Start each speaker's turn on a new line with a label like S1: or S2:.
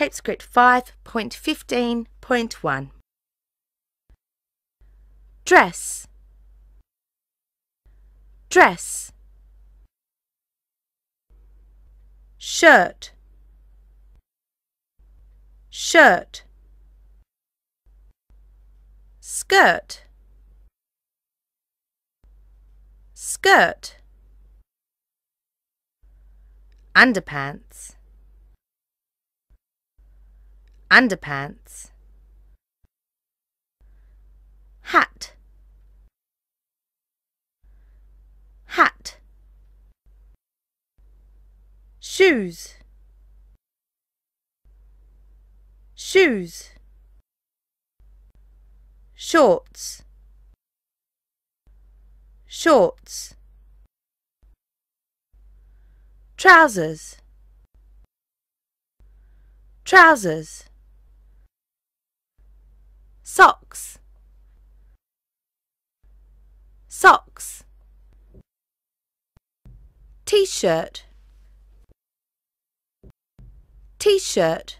S1: Tape 5.15.1 Dress
S2: Dress Shirt Shirt Skirt
S3: Skirt Underpants underpants hat
S4: hat shoes shoes
S5: shorts shorts
S6: trousers trousers socks socks
S2: t-shirt t-shirt